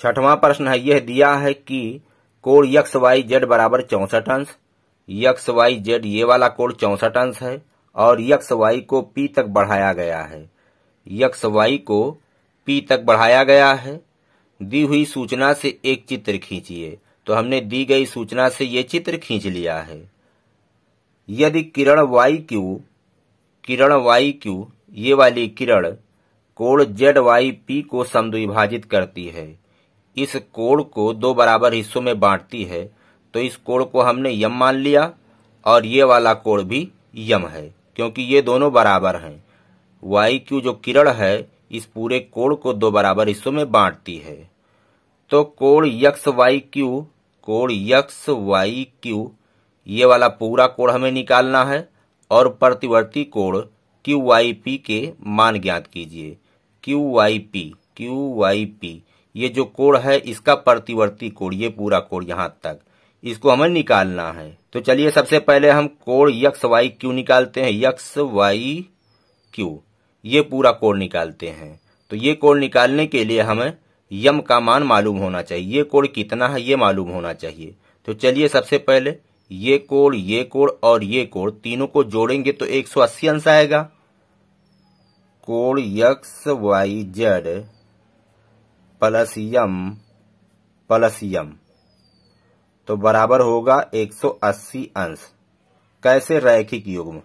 छठवां प्रश्न है यह दिया है कि कोण यक्स वाई जेड बराबर चौसठ अंश यक्स वाई जेड ये वाला कोण चौंसठ अंश है और यक्स वाई को पी तक बढ़ाया गया है यक्स वाई को पी तक बढ़ाया गया है दी हुई सूचना से एक चित्र खींचिए तो हमने दी गई सूचना से ये चित्र खींच लिया है यदि किरण वाई क्यू किरण वाई क्यू ये वाली किरण कोण जेड वाई पी को समद्विभाजित करती है इस कोण को दो बराबर हिस्सों में बांटती है तो इस कोण को हमने यम मान लिया और ये वाला कोण भी यम है क्योंकि ये दोनों बराबर हैं वाई क्यू जो किरण है इस पूरे कोण को दो बराबर हिस्सों में बांटती है तो कोण यक्स वाई क्यू कोण यक्स वाई क्यू ये वाला पूरा कोण हमें निकालना है और प्रतिवर्ती कोण क्यू वाई पी के मान ज्ञात कीजिए Q Y P Q Y P ये जो कोण है इसका प्रतिवर्ती कोण ये पूरा कोण यहां तक इसको हमें निकालना है तो चलिए सबसे पहले हम कोण यक्स वाई क्यू निकालते हैं यक्स वाई क्यू ये पूरा कोण निकालते हैं तो ये कोण निकालने के लिए हमें यम का मान मालूम होना चाहिए ये कोण कितना है ये मालूम होना चाहिए तो चलिए सबसे पहले ये कोण ये कोण और ये कोण तीनों को जोड़ेंगे तो 180 अंश आएगा कोण X Y Z plus M plus M तो बराबर होगा 180 अंश कैसे रैखिक युग्म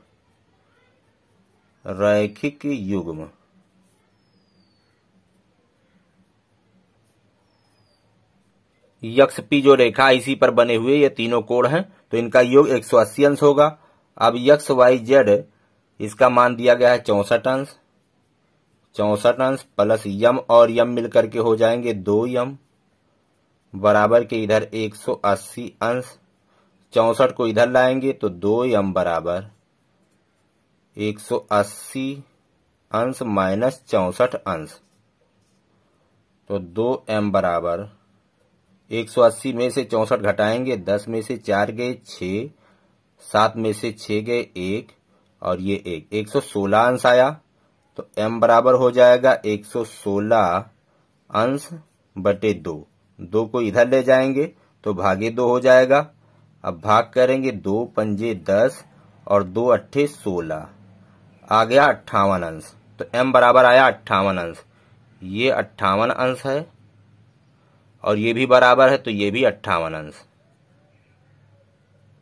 रैखिक युग्म यक्ष पी जो रेखा इसी पर बने हुए ये तीनों कोण हैं तो इनका योग 180 अंश होगा अब यक्ष वाई जेड इसका मान दिया गया है चौसठ अंश चौसठ अंश प्लस यम और यम मिलकर के हो जाएंगे दो यम बराबर के इधर 180 अंश चौसठ को इधर लाएंगे तो दो यम बराबर 180 अंश माइनस चौसठ अंश तो दो एम बराबर 180 में से चौसठ घटाएंगे 10 में से चार गए छ सात में से छ गए एक और ये एक 116 अंश आया तो m बराबर हो जाएगा 116 अंश बटे दो दो को इधर ले जाएंगे तो भागे दो हो जाएगा अब भाग करेंगे दो पंजे दस और दो अट्ठे सोलह आ गया अट्ठावन अंश तो m बराबर आया अट्ठावन अंश ये अट्ठावन अंश है और ये भी बराबर है तो ये भी अट्ठावन अंश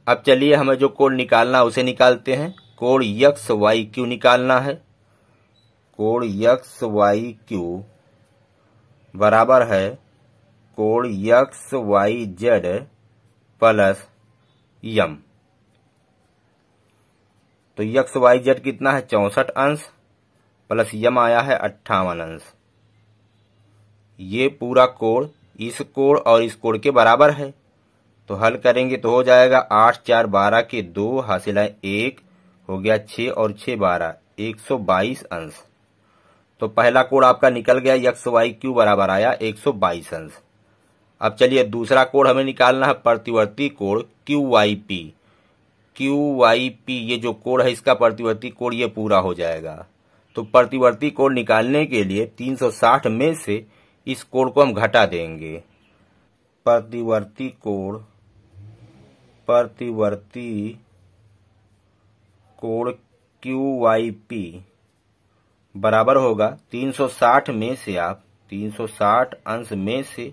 अब चलिए हमें जो कोण निकालना उसे निकालते हैं कोण यक्स वाई क्यू निकालना है कोण यक्स वाई क्यू बराबर है कोण X Y Z plus M तो यक्स वाई जेड कितना है चौसठ अंश प्लस यम आया है अट्ठावन अंश ये पूरा कोण इस कोण और इस कोण के बराबर है तो हल करेंगे तो हो जाएगा आठ चार बारह के दो हासिल है एक हो गया छ और छ बारह एक सौ बाईस अंश तो पहला कोड आपका निकल गया यक्स वाई क्यू बराबर आया एक सौ बाईस अंश अब चलिए दूसरा कोड हमें निकालना है प्रतिवर्ती कोड Q Y P Q Y P ये जो कोड है इसका प्रतिवर्ती कोड ये पूरा हो जाएगा तो प्रतिवर्ती कोड निकालने के लिए 360 में से इस कोड को हम घटा देंगे प्रतिवर्ती कोड प्रतिवर्ती कोड क्यू वाई पी बराबर होगा 360 में से आप 360 अंश में से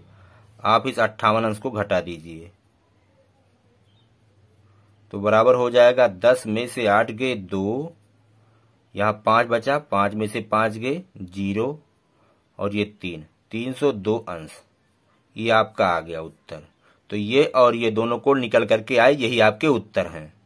आप इस अट्ठावन अंश को घटा दीजिए तो बराबर हो जाएगा 10 में से 8 गए दो यहां 5 बचा 5 में से 5 गए जीरो और ये तीन तीन दो अंश ये आपका आ गया उत्तर तो ये और ये दोनों कोड निकल करके आए यही आपके उत्तर हैं